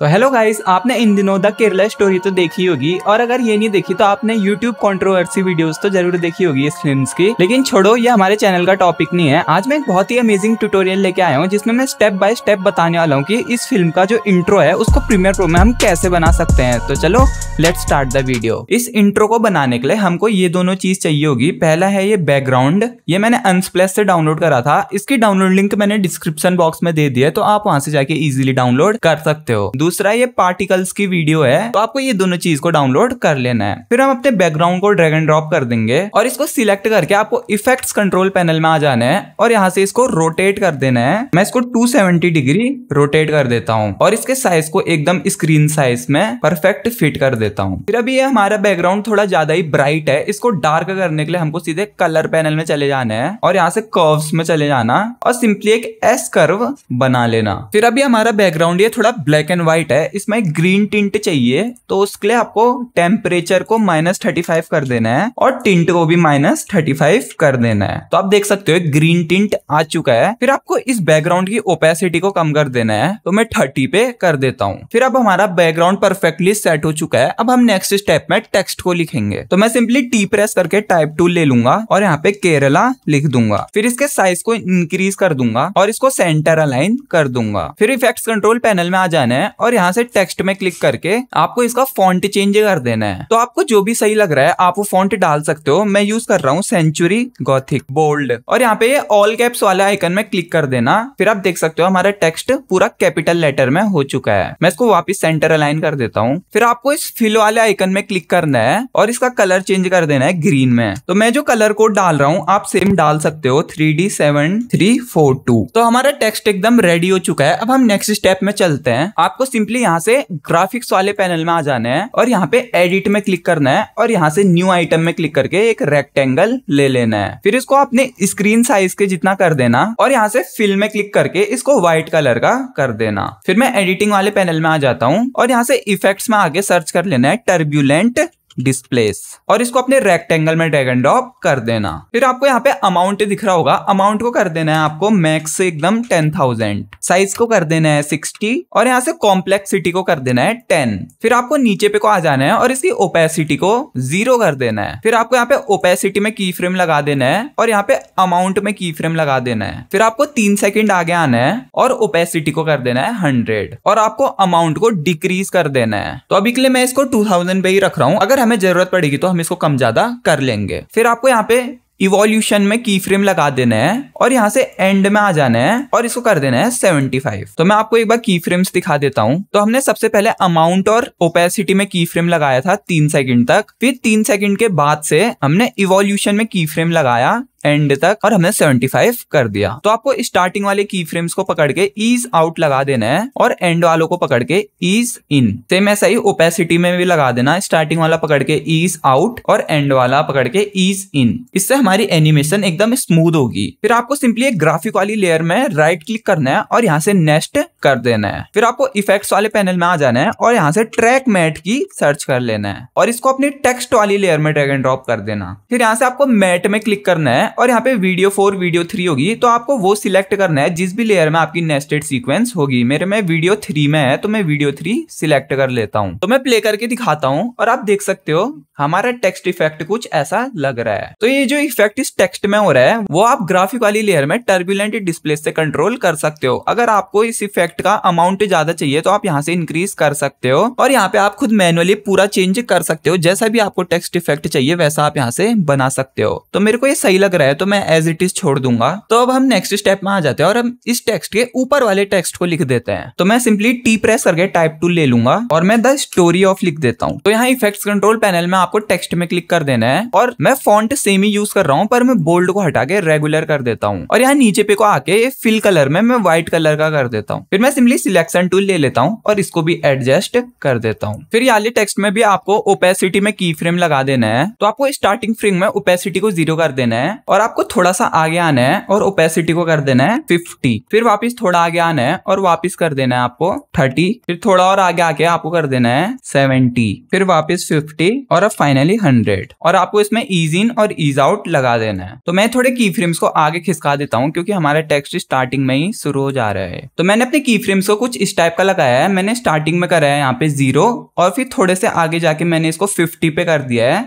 तो hello guys आपने इन दिनों द केरला स्टोरी तो देखी होगी और अगर ये नहीं देखी तो आपने यूट्यूब कंट्रोवर्सी वीडियोस तो जरूर देखी होगी इस फिल्म की लेकिन छोड़ो ये हमारे चैनल का टॉपिक नहीं है आज मैं एक बहुत ही अमेजिंग ट्यूटोरियल लेके आया हूँ जिसमें मैं स्टेप बाय स्टेप बताने वाला हूँ की इस फिल्म का जो इंट्रो है उसको प्रीमियर प्रो में हम कैसे बना सकते हैं तो चलो लेट स्टार्ट द वीडियो इस इंट्रो को बनाने के लिए हमको ये दोनों चीज चाहिए होगी पहला है ये बैकग्राउंड ये मैंने अनस्प्लेस से डाउनलोड करा था इसकी डाउनलोड लिंक मैंने डिस्क्रिप्शन बॉक्स में दे दी है तो आप वहां से जाके इजिली डाउनलोड कर सकते हो दूसरा ये पार्टिकल्स की वीडियो है तो आपको ये दोनों चीज को डाउनलोड कर लेना है फिर हम अपने बैकग्राउंड को ड्रैग एंड ड्रॉप कर देंगे और इसको सिलेक्ट करके आपको इफेक्ट्स कंट्रोल पैनल में आ जाना है और यहाँ से इसको रोटेट कर देना है मैं इसको 270 डिग्री रोटेट कर देता हूँ और इसके साइज को एकदम स्क्रीन साइज में परफेक्ट फिट कर देता हूँ फिर अभी ये हमारा बैकग्राउंड थोड़ा ज्यादा ही ब्राइट है इसको डार्क करने के लिए हमको सीधे कलर पैनल में चले जाना है और यहाँ से कर्व्स में चले जाना और सिंपली एक एस कर्व बना लेना फिर अभी हमारा बैकग्राउंड ये थोड़ा ब्लैक एंड व्हाइट वाइट है इसमें ग्रीन टिंट चाहिए तो उसके लिए आपको टेम्परेचर को माइनस थर्टी फाइव कर देना है और टिंट को भी माइनस थर्टी फाइव कर देना है तो आप देख सकते हो ग्रीन टिंट आ चुका है फिर आपको इस बैकग्राउंड की ओपेसिटी को कम कर देना है तो मैं थर्टी पे कर देता हूँ फिर अब हमारा बैकग्राउंड परफेक्टली सेट हो चुका है अब हम नेक्स्ट स्टेप में टेक्स्ट को लिखेंगे तो मैं सिंपली टी प्रेस करके टाइप टू ले लूंगा और यहाँ पे केरला लिख दूंगा फिर इसके साइज को इंक्रीज कर दूंगा और इसको सेंटर अलाइन कर दूंगा फिर इफेक्ट्स कंट्रोल पैनल में आ जाना है और यहाँ से टेक्स्ट में क्लिक करके आपको इसका फॉन्ट चेंज कर देना है तो आपको जो भी सही लग रहा है आप वो फॉन्ट डाल सकते हो मैं यूज कर रहा हूँ सेंचुरी गोथिक बोल्ड और यहाँ पे ऑल कैप्स वाले आइकन में क्लिक कर देना फिर आप देख सकते हो हमारा टेक्स्ट पूरा कैपिटल लेटर में हो चुका है मैं इसको वापिस सेंटर अलाइन कर देता हूँ फिर आपको इस फिल वाले आइकन में क्लिक करना है और इसका कलर चेंज कर देना है ग्रीन में तो मैं जो कलर कोड डाल रहा हूँ आप सेम डाल सकते हो three D seven three four two तो हमारा टेक्स्ट एकदम रेडी हो चुका है अब हम नेक्स्ट स्टेप में चलते हैं आपको सिंपली यहाँ से ग्राफिक्स वाले पैनल में आ जाना है और यहाँ पे एडिट में क्लिक करना है और यहाँ से न्यू आइटम में क्लिक करके एक रेक्टेंगल ले लेना है फिर इसको अपने स्क्रीन साइज के जितना कर देना और यहाँ से फिल में क्लिक करके इसको व्हाइट कलर का कर देना फिर मैं एडिटिंग वाले पैनल में आ जाता हूँ और यहाँ से इफेक्ट्स में आगे सर्च कर लेना है टर्ब्यूलेंट डिस्प्लेस और इसको अपने रेक्टेंगल में ड्रैग एंड ड्रॉप कर देना फिर आपको यहाँ पे अमाउंट दिख रहा होगा अमाउंट को कर देना है आपको मैक्स से एकदम टेन थाउजेंड साइज को कर देना है सिक्सटी और यहाँ से कॉम्प्लेक्सिटी को कर देना है टेन फिर आपको नीचे पे को आ जाना है और इसकी ओपेसिटी को जीरो कर देना है फिर आपको यहाँ पे ओपेसिटी में की फ्रेम लगा देना है और यहाँ पे अमाउंट में की फ्रेम लगा देना है फिर आपको तीन सेकेंड आगे आना है और ओपेसिटी को कर देना है हंड्रेड और आपको अमाउंट को डिक्रीज कर देना है तो अभी के लिए मैं इसको टू थाउजेंड पे ही रख रहा हूँ अगर हमें जरूरत पड़ेगी तो हम इसको कम ज्यादा कर लेंगे फिर आपको यहाँ पे इवोल्यूशन में की फ्रेम लगा देना है और यहाँ से एंड में आ जाना है और इसको कर देना है 75 तो मैं आपको एक बार की फ्रेम्स दिखा देता हूँ तो हमने सबसे पहले अमाउंट और ओपेसिटी में की फ्रेम लगाया था तीन सेकंड तक फिर तीन सेकंड के बाद से हमने इवोल्यूशन में की फ्रेम लगाया एंड तक और हमने 75 कर दिया तो आपको स्टार्टिंग वाले की फ्रेम्स को पकड़ के ईज आउट लगा देना है और एंड वालों को पकड़ के ईज इन सेम ऐसा ही ओपेसिटी में भी लगा देना स्टार्टिंग वाला पकड़ के ईज आउट और एंड वाला पकड़ के ईज इन इससे हमारी एनिमेशन एकदम स्मूथ होगी फिर आपको सिंपली एक ग्राफिक वाली लेयर में राइट क्लिक करना है और यहाँ से नेक्स्ट कर देना है फिर आपको इफेक्ट्स वाले पैनल में आ जाना है और यहाँ से ट्रैक मैट की सर्च कर लेना है और इसको अपनी टेक्स्ट वाली लेयर में ड्रैग एंड ड्रॉप कर देना फिर यहाँ से आपको मैट में क्लिक करना है और यहाँ पे वीडियो फोर वीडियो थ्री होगी तो आपको वो सिलेक्ट करना है जिस भी लेयर में आपकी नेस्टेड सीक्वेंस होगी मेरे में वीडियो थ्री में है तो मैं वीडियो थ्री सिलेक्ट कर लेता हूँ तो मैं प्ले करके दिखाता हूँ और आप देख सकते हो हमारा टेक्स्ट इफेक्ट कुछ ऐसा लग रहा है तो ये जो इफेक्ट इस टेक्स्ट में हो रहा है वो आप ग्राफिक वाली लेयर में टर्बुलेंट डिस्प्ले से कंट्रोल कर सकते हो अगर आपको इस इफेक्ट प्रोडक्ट का अमाउंट ज्यादा चाहिए तो आप यहाँ से इंक्रीज कर सकते हो और यहाँ पे आप खुद मैनुअली पूरा चेंज कर सकते हो जैसा भी आपको टेक्स्ट इफेक्ट चाहिए वैसा आप यहाँ से बना सकते हो तो मेरे को ये सही लग रहा है तो मैं एज इट इज छोड़ दूंगा तो अब हम नेक्स्ट स्टेप में आ जाते हैं और हम इस टेक्स्ट के ऊपर वाले टेक्स्ट को लिख देते हैं तो मैं सिंपली टी प्रेस करके टाइप टू ले लूंगा और मैं द स्टोरी ऑफ लिख देता हूँ तो यहाँ इफेक्ट कंट्रोल पैनल में आपको टेक्स्ट में क्लिक कर देना है और मैं फॉन्ट सेम ही यूज कर रहा हूँ पर मैं बोल्ड को हटा के रेगुलर कर देता हूँ और यहाँ नीचे पे को आके फिल कलर में मैं व्हाइट कलर का कर देता हूँ फिर मैं सिंपली सिलेक्शन टूल ले लेता हूँ और इसको भी एडजस्ट कर देता हूँ फिर याली टेक्स्ट में भी आपको ओपेसिटी में की फ्रेम लगा देना है तो आपको स्टार्टिंग फ्रेम में ओपेसिटी को जीरो कर देना है और आपको थोड़ा सा आगे आना है और ओपेसिटी को कर देना है फिफ्टी फिर वापिस थोड़ा आगे आना है और वापिस कर देना है आपको थर्टी फिर थोड़ा और आगे आके आपको कर देना है सेवेंटी फिर वापिस फिफ्टी और अब फाइनली हंड्रेड और आपको इसमें ईज इन और ईज आउट लगा देना है तो मैं थोड़े की फ्रेम्स को आगे खिसका देता हूँ क्योंकि हमारा टेक्स्ट स्टार्टिंग में ही शुरू हो जा रहा है तो मैंने अपने की की फ्रेम्स को कुछ इस टाइप का लगाया है मैंने स्टार्टिंग में कराया है यहाँ पे जीरो और फिर थोड़े से आगे जाके मैंने इसको फिफ्टी पे कर दिया है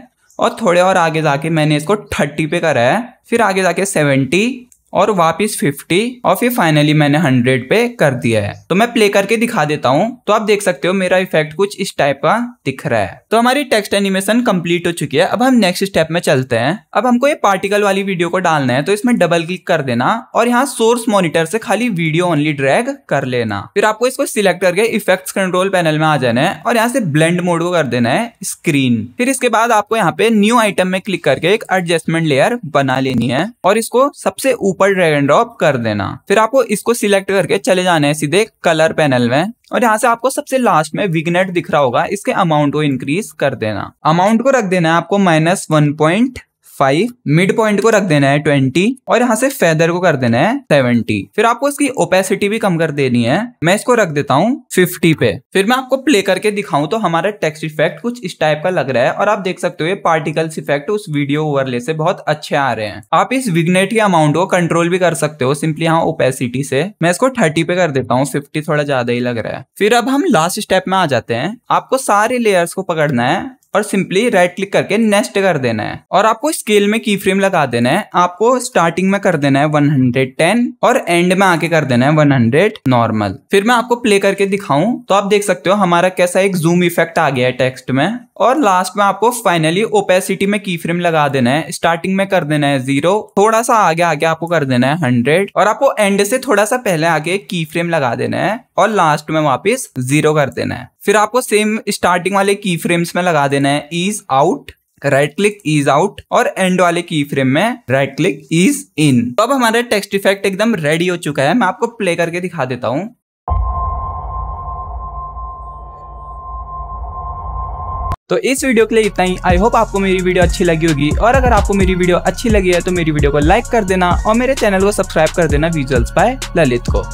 और थोड़े और आगे जाके मैंने इसको थर्टी पे करा है फिर आगे जाके सेवेंटी और वापिस 50 और फिर फाइनली मैंने 100 पे कर दिया है तो मैं प्ले करके दिखा देता हूँ तो आप देख सकते हो मेरा इफेक्ट कुछ इस टाइप का दिख रहा है तो हमारी टेक्स्ट एनिमेशन कंप्लीट हो चुकी है अब हम नेक्स्ट स्टेप में चलते हैं अब हमको ये पार्टिकल वाली वीडियो को डालना है तो इसमें डबल क्लिक कर देना और यहाँ सोर्स मॉनिटर से खाली वीडियो ओनली ड्रैग कर लेना फिर आपको इसको सिलेक्ट करके इफेक्ट कंट्रोल पैनल में आ जाना है और यहाँ से ब्लेंड मोड को कर देना है स्क्रीन फिर इसके बाद आपको यहाँ पे न्यू आइटम में क्लिक करके एक एडजस्टमेंट लेयर बना लेनी है और इसको सबसे ऊपर ऊपर ड्रैग एंड ड्रॉप कर देना फिर आपको इसको सिलेक्ट करके चले जाना है सीधे कलर पैनल में और यहाँ से आपको सबसे लास्ट में विगनेट दिख रहा होगा इसके अमाउंट को इंक्रीज कर देना अमाउंट को रख देना है आपको minus one point five mid point को रख देना है ट्वेंटी और यहाँ से फेदर को कर देना है सेवेंटी फिर आपको इसकी ओपेसिटी भी कम कर देनी है मैं इसको रख देता हूँ फिफ्टी पे फिर मैं आपको प्ले करके दिखाऊं तो हमारा टेक्स्ट इफेक्ट कुछ इस टाइप का लग रहा है और आप देख सकते हो पार्टिकल्स इफेक्ट उस वीडियो ओवरले से बहुत अच्छे आ रहे हैं आप इस विग्नेट के अमाउंट को कंट्रोल भी कर सकते हो सिंपली यहाँ ओपेसिटी से मैं इसको थर्टी पे कर देता हूँ फिफ्टी थोड़ा ज्यादा ही लग रहा है फिर अब हम लास्ट स्टेप में आ जाते हैं आपको सारे लेयर्स को पकड़ना है और सिंपली राइट क्लिक करके नेक्स्ट कर देना है और आपको स्केल में की फ्रेम लगा देना है आपको स्टार्टिंग में कर देना है 110 और एंड में आके कर देना है 100 नॉर्मल फिर मैं आपको प्ले करके दिखाऊं तो आप देख सकते हो हमारा कैसा एक जूम इफेक्ट आ गया है टेक्स्ट में और लास्ट में आपको फाइनली ओपेसिटी में की फ्रेम लगा देना है स्टार्टिंग में कर देना है जीरो थोड़ा सा आगे आगे आपको कर देना है हंड्रेड और आपको एंड से थोड़ा सा पहले आगे की फ्रेम लगा देना है और लास्ट में वापिस जीरो कर देना है फिर आपको सेम स्टार्टिंग वाले की फ्रेम्स में लगा देना है ease out right click ease out और एंड वाले की फ्रेम में राइट क्लिक इज इन अब हमारा टेक्स्ट इफेक्ट एकदम रेडी हो चुका है मैं आपको प्ले करके दिखा देता हूँ तो इस वीडियो के लिए इतना ही आई होप आपको मेरी वीडियो अच्छी लगी होगी और अगर आपको मेरी वीडियो अच्छी लगी है तो मेरी वीडियो को लाइक कर देना और मेरे चैनल को सब्सक्राइब कर देना विजुअल्स बाय ललित को